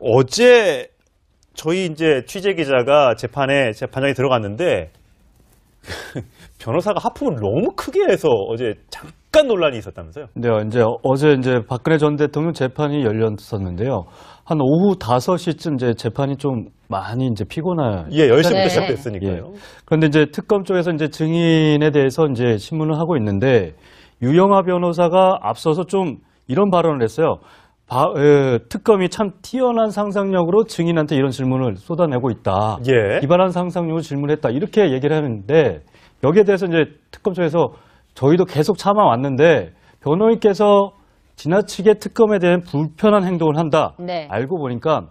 어제 저희 이제 취재 기자가 재판에 재판장에 들어갔는데 변호사가 하품을 너무 크게 해서 어제 잠깐 논란이 있었다면서요? 네, 이제 어제 이제 박근혜 전 대통령 재판이 열렸었는데요. 한 오후 5시쯤 이제 재판이 좀 많이 이제 피곤한 예, 10시부터 네. 시작됐으니까요. 예. 그런데 이제 특검 쪽에서 이제 증인에 대해서 이제 신문을 하고 있는데 유영하 변호사가 앞서서 좀 이런 발언을 했어요. 바, 에, 예, 특검이 참 뛰어난 상상력으로 증인한테 이런 질문을 쏟아내고 있다. 예. 기발한 상상력으로 질문했다. 이렇게 얘기를 하는데 여기에 대해서 이제 특검 쪽에서 저희도 계속 참아왔는데 변호인께서 지나치게 특검에 대한 불편한 행동을 한다. 네. 알고 보니까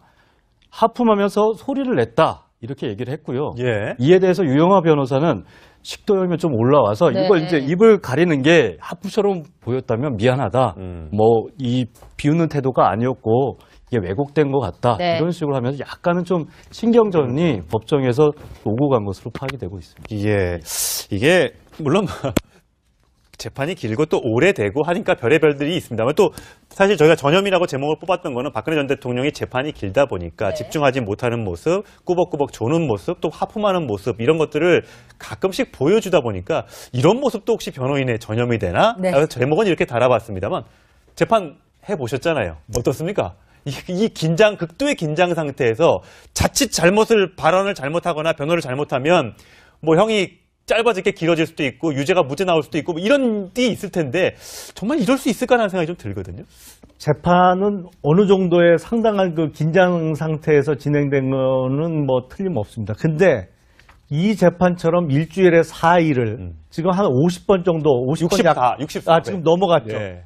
하품하면서 소리를 냈다. 이렇게 얘기를 했고요. 예. 이에 대해서 유영하 변호사는 식도염이 좀 올라와서 네. 이걸 이제 입을 가리는 게 하프처럼 보였다면 미안하다. 음. 뭐이 비웃는 태도가 아니었고 이게 왜곡된 것 같다. 네. 이런 식으로 하면서 약간은 좀 신경전이 음. 법정에서 오고 간 것으로 파악이 되고 있습니다. 예. 이게 물론 재판이 길고 또 오래되고 하니까 별의별들이 있습니다만 또 사실 저희가 전염이라고 제목을 뽑았던 거는 박근혜 전 대통령이 재판이 길다 보니까 네. 집중하지 못하는 모습, 꾸벅꾸벅 조는 모습, 또 하품하는 모습 이런 것들을 가끔씩 보여주다 보니까 이런 모습도 혹시 변호인의 전염이 되나? 네. 제목은 이렇게 달아봤습니다만 재판 해보셨잖아요. 어떻습니까? 이, 이, 긴장 극도의 긴장 상태에서 자칫 잘못을 발언을 잘못하거나 변호를 잘못하면 뭐 형이 짧아질게 길어질 수도 있고 유죄가 무죄 나올 수도 있고 뭐 이런 게 있을 텐데 정말 이럴 수 있을까라는 생각이 좀 들거든요. 재판은 어느 정도의 상당한 그 긴장 상태에서 진행된 거는 뭐 틀림없습니다. 근데 이 재판처럼 일주일에 4일을 음. 지금 한 50번 정도 50번 64, 약 64. 아, 지금 넘어갔죠. 예.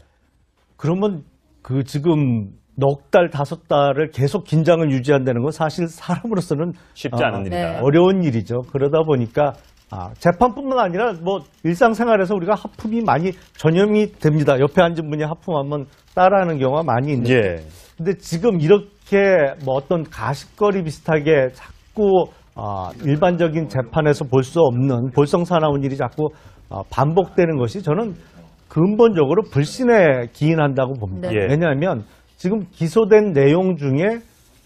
그러면 그 지금 넉 달, 다섯 달을 계속 긴장을 유지한다는 건 사실 사람으로서는 쉽지 아, 않은 어, 일이다. 네. 어려운 일이죠. 그러다 보니까 아, 재판뿐만 아니라 뭐 일상생활에서 우리가 하품이 많이 전염이 됩니다. 옆에 앉은 분이 하품하면 따라하는 경우가 많이 있는데. 예. 근데 지금 이렇게 뭐 어떤 가십거리 비슷하게 자꾸 어, 일반적인 재판에서 볼 수 없는 볼성사나운 일이 자꾸 어, 반복되는 것이 저는 근본적으로 불신에 기인한다고 봅니다. 네. 예. 왜냐하면 지금 기소된 내용 중에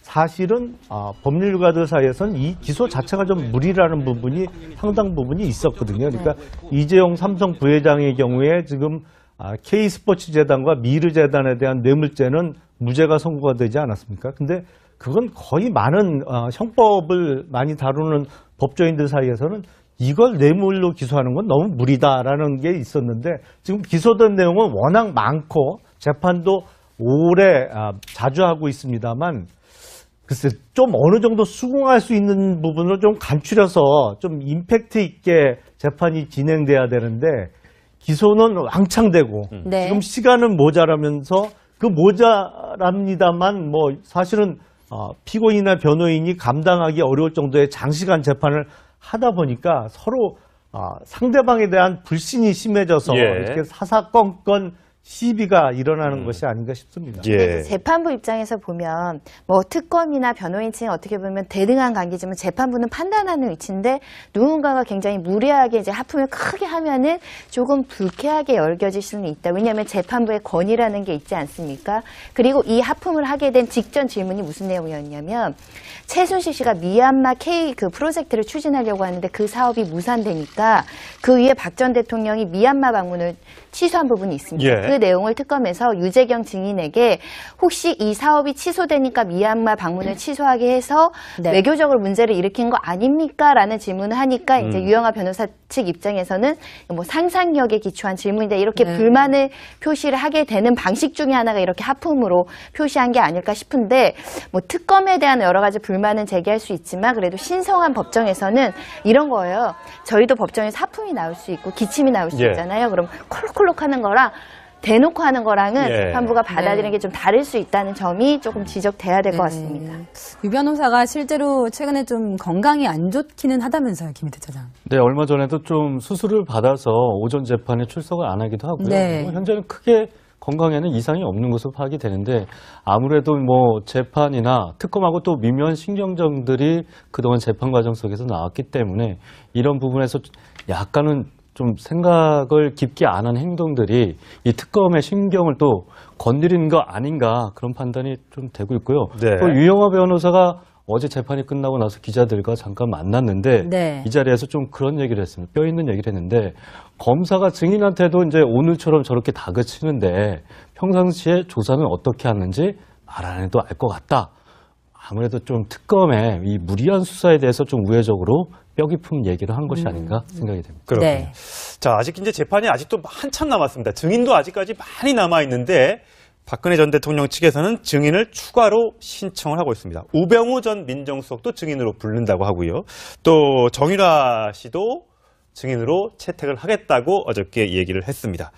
사실은 아, 법률가들 사이에서는 이 기소 자체가 좀 무리라는 부분이 상당 부분이 있었거든요. 그러니까 네. 이재용 삼성 부회장의 경우에 지금 아, K스포츠재단과 미르재단에 대한 뇌물죄는 무죄가 선고가 되지 않았습니까? 근데 그건 거의 많은 어, 형법을 많이 다루는 법조인들 사이에서는 이걸 뇌물로 기소하는 건 너무 무리다라는 게 있었는데 지금 기소된 내용은 워낙 많고 재판도 오래 아, 자주 하고 있습니다만 글쎄 좀 어느 정도 수긍할 수 있는 부분을 좀 간추려서 좀 임팩트 있게 재판이 진행돼야 되는데 기소는 왕창 되고 음. 네. 지금 시간은 모자라면서 그 모자랍니다만 뭐 사실은 어, 피고인이나 변호인이 감당하기 어려울 정도의 장시간 재판을 하다 보니까 서로 어, 상대방에 대한 불신이 심해져서 예. 이렇게 사사건건 시비가 일어나는 음. 것이 아닌가 싶습니다. 예. 재판부 입장에서 보면 뭐 특검이나 변호인층이 어떻게 보면 대등한 관계지만 재판부는 판단하는 위치인데 누군가가 굉장히 무리하게 이제 하품을 크게 하면은 조금 불쾌하게 열겨질 수는 있다. 왜냐하면 재판부의 권위라는 게 있지 않습니까? 그리고 이 하품을 하게 된 직전 질문이 무슨 내용이었냐면 최순실 씨가 미얀마 K 그 프로젝트를 추진하려고 하는데 그 사업이 무산되니까 그 위에 박 전 대통령이 미얀마 방문을 취소한 부분이 있습니다. 예. 그그 내용을 특검에서 유재경 증인에게 혹시 이 사업이 취소되니까 미얀마 방문을 취소하게 해서 네. 외교적으로 문제를 일으킨 거 아닙니까? 라는 질문을 하니까 음. 이제 유영아 변호사 측 입장에서는 뭐 상상력에 기초한 질문이다 이렇게 네. 불만을 표시를 하게 되는 방식 중에 하나가 이렇게 하품으로 표시한 게 아닐까 싶은데 뭐 특검에 대한 여러 가지 불만은 제기할 수 있지만 그래도 신성한 법정에서는 이런 거예요. 저희도 법정에서 하품이 나올 수 있고 기침이 나올 수 예. 있잖아요. 그럼 콜록콜록 하는 거랑 대놓고 하는 거랑은 예. 재판부가 받아들이는 네. 게좀 다를 수 있다는 점이 조금 음. 지적돼야 될것 음. 같습니다. 유 변호사가 실제로 최근에 좀 건강이 안 좋기는 하다면서요, 김희태 차장. 네, 얼마 전에도 좀 수술을 받아서 오전 재판에 출석을 안 하기도 하고요. 네. 뭐 현재는 크게 건강에는 이상이 없는 것으로 파악이 되는데 아무래도 뭐 재판이나 특검하고 또 미묘한 신경전들이 그동안 재판 과정 속에서 나왔기 때문에 이런 부분에서 약간은 좀 생각을 깊게 안 한 행동들이 이 특검의 신경을 또 건드리는 거 아닌가 그런 판단이 좀 되고 있고요. 네. 또 유영화 변호사가 어제 재판이 끝나고 나서 기자들과 잠깐 만났는데 네. 이 자리에서 좀 그런 얘기를 했습니다. 뼈 있는 얘기를 했는데 검사가 증인한테도 이제 오늘처럼 저렇게 다그치는데 평상시에 조사는 어떻게 하는지 말 안 해도 알 것 같다. 아무래도 좀 특검의 이 무리한 수사에 대해서 좀 우회적으로 뼈 깊은 얘기를 한 것이 음. 아닌가 생각이 됩니다. 그렇군요. 네. 자, 아직 이제 재판이 아직도 한참 남았습니다. 증인도 아직까지 많이 남아 있는데 박근혜 전 대통령 측에서는 증인을 추가로 신청을 하고 있습니다. 우병우 전 민정수석도 증인으로 부른다고 하고요. 또 정유라 씨도 증인으로 채택을 하겠다고 어저께 얘기를 했습니다.